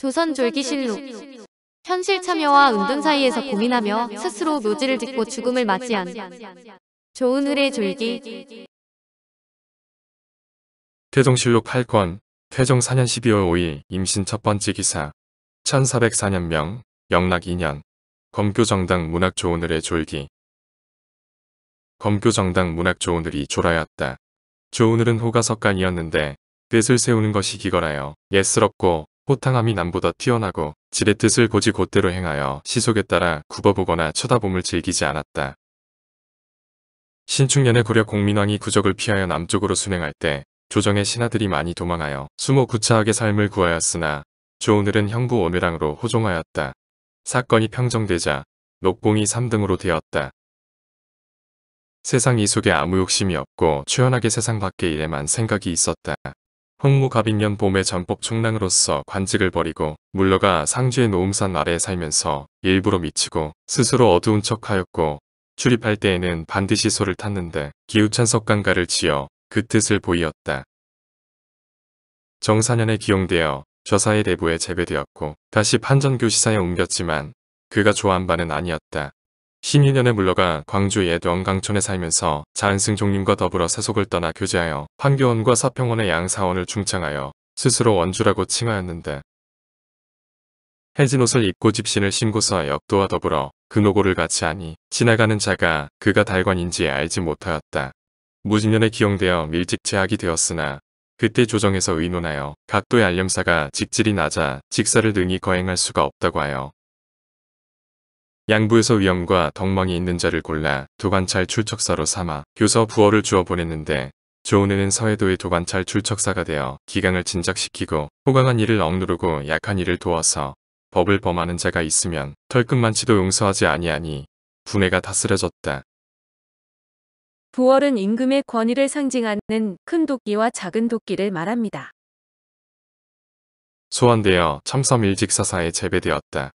조선졸기실록 현실 참여와 은둔 사이에서 고민하며 스스로 묘지를 짓고 죽음을 맞이한 조은을의 졸기 태종실록 8권 태종 4년 12월 5일 임신 첫 번째 기사 1404년명 영락 2년 검교정당 문학조은을의 졸기 검교정당 문학조은을이 졸하였다. 조은을은 호가석관이었는데 뜻을 세우는 것이 기걸하여 예스럽고 호탕함이 남보다 뛰어나고 지레 뜻을 고지 곧대로 행하여 시속에 따라 굽어보거나 쳐다봄을 즐기지 않았다. 신축년에 고려 공민왕이 구적을 피하여 남쪽으로 순행할 때 조정의 신하들이 많이 도망하여 수모 구차하게 삶을 구하였으나 조오늘은 형부 오묘랑으로 호종하였다. 사건이 평정되자 녹봉이 3등으로 되었다. 세상 이 속에 아무 욕심이 없고 초연하게 세상 밖의 일에만 생각이 있었다. 홍무갑인년 봄에 전법 충랑으로서 관직을 버리고 물러가 상주의 노음산 아래에 살면서 일부러 미치고 스스로 어두운 척하였고 출입할 때에는 반드시 소를 탔는데 기우찬 석강가를 지어 그 뜻을 보이었다. 정사년에 기용되어 저사의 대부에 재배되었고 다시 판전교 시사에 옮겼지만 그가 좋아한 바는 아니었다. 12년에 물러가 광주 옛 영강촌에 살면서 자은승 종님과 더불어 세속을 떠나 교제하여 황교원과 사평원의 양사원을 중창하여 스스로 원주라고 칭하였는데 해진 옷을 입고 집신을 신고서 역도와 더불어 그노고를 같이 하니 지나가는 자가 그가 달관인지 알지 못하였다. 무진년에 기용되어 밀직 제약이 되었으나 그때 조정에서 의논하여 각도의 알염사가 직질이 낮아 직사를 능히 거행할 수가 없다고 하여 양부에서 위험과 덕망이 있는 자를 골라 도관찰 출척사로 삼아 교서 부어를 주어 보냈는데 조은혜는 서해도의 도관찰 출척사가 되어 기강을 진작시키고 호강한 일을 억누르고 약한 일을 도와서 법을 범하는 자가 있으면 털끝만치도 용서하지 아니하니 분해가 다스려졌다. 부월은 임금의 권위를 상징하는 큰 도끼와 작은 도끼를 말합니다. 소환되어 참섬일직사사에 재배되었다.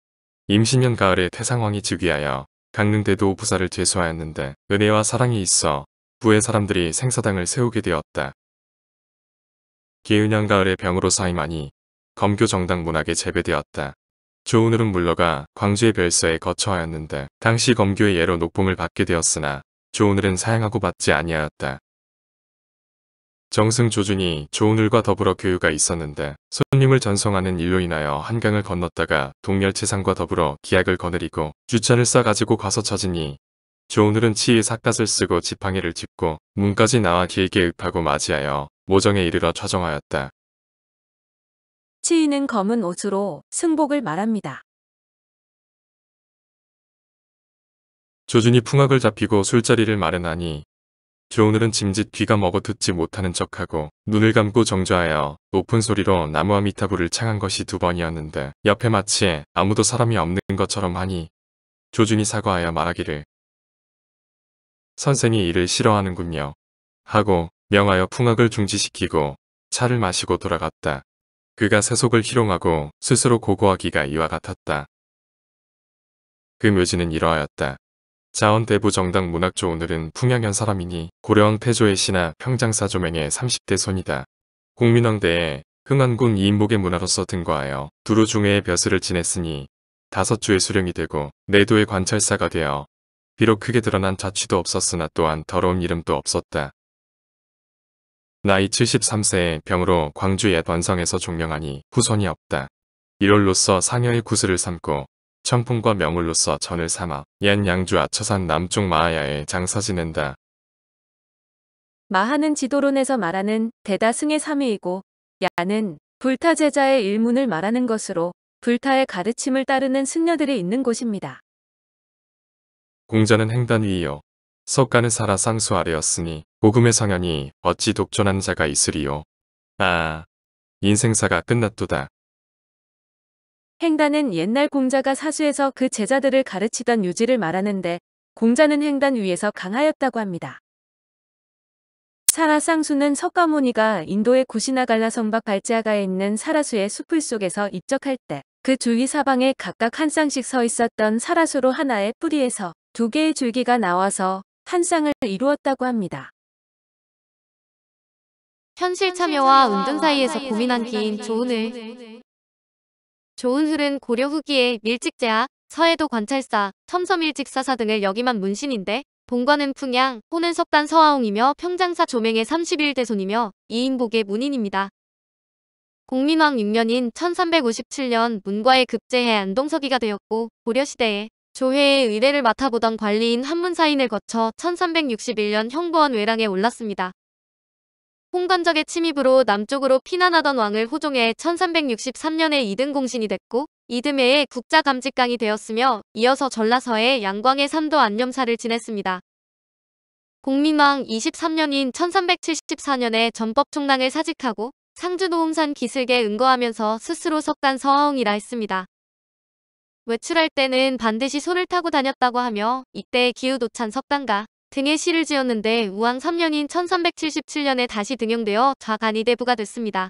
임신년 가을에 태상왕이 즉위하여 강릉대도 부사를 제소하였는데 은혜와 사랑이 있어 부의 사람들이 생사당을 세우게 되었다. 계은년 가을에 병으로 사임하니 검교 정당 문학에 재배되었다. 조은울은 물러가 광주의 별서에 거처하였는데 당시 검교의 예로 녹봉을 받게 되었으나 조은울은 사양하고 받지 아니하였다. 정승 조준이 조은울과 더불어 교유가 있었는데 손님을 전송하는 일로 인하여 한강을 건넜다가 동열체상과 더불어 기약을 거느리고 주천을 싸가지고 가서 찾으니 조은울은 치의 삿갓을 쓰고 지팡이를 짚고 문까지 나와 길게 읍하고 맞이하여 모정에 이르러 좌정하였다 치인은 검은 옷으로 승복을 말합니다. 조준이 풍악을 잡히고 술자리를 마련하니 조오늘은 짐짓 귀가 먹어 듣지 못하는 척하고 눈을 감고 정좌하여 높은 소리로 나무와 미타불을 창한 것이 두 번이었는데 옆에 마치 아무도 사람이 없는 것처럼 하니 조준이 사과하여 말하기를 선생이 이를 싫어하는군요. 하고 명하여 풍악을 중지시키고 차를 마시고 돌아갔다. 그가 세속을 희롱하고 스스로 고고하기가 이와 같았다. 그 묘지는 이러하였다. 자원대부 정당 문학조 오늘은 풍양현 사람이니 고려왕 태조의 시나 평장사조맹의 30대 손이다. 국민왕대에 흥안군 이인복의 문화로서 등과하여 두루 중회의 벼슬을 지냈으니 다섯 주의 수령이 되고 내도의 네 관찰사가 되어 비록 크게 드러난 자취도 없었으나 또한 더러운 이름도 없었다. 나이 73세에 병으로 광주 옛 완성에서 종명하니 후손이 없다. 이럴로서 상여의 구슬을 삼고 청품과 명물로서 전을 삼아 옛 양주 아처산 남쪽 마하야에 장사 지낸다. 마하는 지도론에서 말하는 대다승의 삼위이고 야는 불타 제자의 일문을 말하는 것으로 불타의 가르침을 따르는 승려들이 있는 곳입니다. 공자는 행단 위이요. 석가는 살아 쌍수 아래였으니 복음의 성현이 어찌 독존한 자가 있으리요. 아 인생사가 끝났도다. 행단은 옛날 공자가 사수에서 그 제자들을 가르치던 유지를 말하는데 공자는 행단 위에서 강하였다고 합니다. 사라 쌍수는 석가모니가 인도의 구시나갈라 성박 발자가에 있는 사라수의 숲을 속에서 입적할 때그 주위 사방에 각각 한 쌍씩 서 있었던 사라수로 하나의 뿌리에서 두 개의 줄기가 나와서 한 쌍을 이루었다고 합니다. 현실 참여와 운동 사이에서 고민한 긴조은을 조은흘은 고려 후기에 밀직제학, 서해도 관찰사, 첨서밀직사사 등을 역임한 문신인데 본관은 풍양, 호는 석단 서하홍이며 평장사 조맹의 31대손이며 이인복의 문인입니다. 공민왕 6년인 1357년 문과에 급제해 안동서기가 되었고 고려시대에 조회의 의뢰를 맡아보던 관리인 한문사인을 거쳐 1361년 형부원 외랑에 올랐습니다. 홍건적의 침입으로 남쪽으로 피난하던 왕을 호종해 1363년에 이등 공신이 됐고 이듬해에 국자감직강이 되었으며 이어서 전라서에 양광의 삼도 안념사를 지냈습니다. 공민왕 23년인 1374년에 전법총랑을 사직하고 상주노음산 기슭에 응거하면서 스스로 석간 서하옹이라 했습니다. 외출할 때는 반드시 소를 타고 다녔다고 하며 이때 기우도찬 석간가 등에 시를 지었는데 우왕 3년인 1377년에 다시 등용되어 좌간이대부가 됐습니다.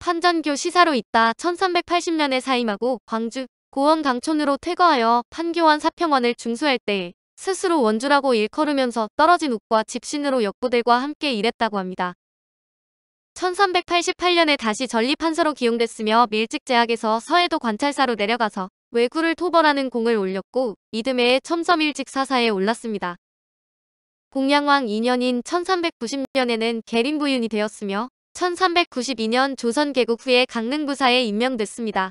판전교 시사로 있다 1380년에 사임하고 광주, 고원 강촌으로 퇴거하여 판교원 사평원을 중수할 때에 스스로 원주라고 일컬으면서 떨어진 옥과 집신으로 역부들과 함께 일했다고 합니다. 1388년에 다시 전리판서로 기용됐으며 밀직제학에서 서해도 관찰사로 내려가서 외구를 토벌하는 공을 올렸고 이듬해에 첨섬일직 사사에 올랐습니다. 공양왕 2년인 1390년에는 계림부윤이 되었으며 1392년 조선 개국 후에 강릉부사에 임명됐습니다.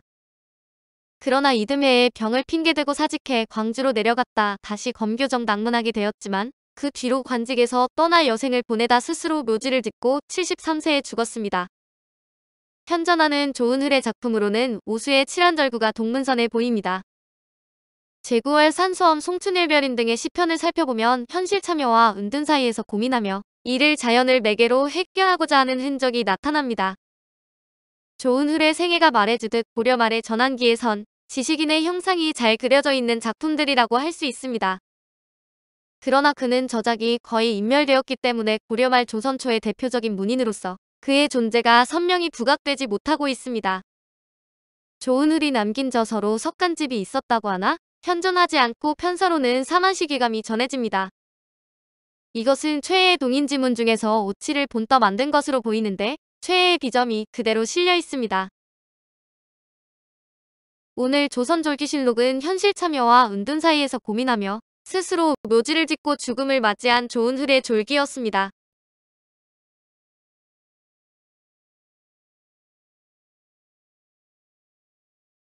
그러나 이듬해에 병을 핑계대고 사직해 광주로 내려갔다 다시 검교정 낙문하게 되었지만 그 뒤로 관직에서 떠나 여생을 보내다 스스로 묘지를 짓고 73세에 죽었습니다. 현전하는 좋은흘의 작품으로는 오수의 칠한절구가 동문선에 보입니다. 제구할 산수엄 송춘일별인 등의 시편을 살펴보면 현실 참여와 은둔 사이에서 고민하며 이를 자연을 매개로 해결하고자 하는 흔적이 나타납니다. 좋은흘의 생애가 말해주듯 고려 말의 전환기에선 지식인의 형상이 잘 그려져 있는 작품들이라고 할 수 있습니다. 그러나 그는 저작이 거의 인멸되었기 때문에 고려 말 조선 초의 대표적인 문인으로서 그의 존재가 선명히 부각되지 못하고 있습니다. 조은흘이 남긴 저서로 석간집이 있었다고 하나? 현존하지 않고 편서로는 사만시기감이 전해집니다. 이것은 최애의 동인지문 중에서 오치를 본떠 만든 것으로 보이는데 최애의 비점이 그대로 실려 있습니다. 오늘 조선졸기실록은 현실 참여와 은둔 사이에서 고민하며 스스로 묘지를 짓고 죽음을 맞이한 좋은 흘의 졸기였습니다.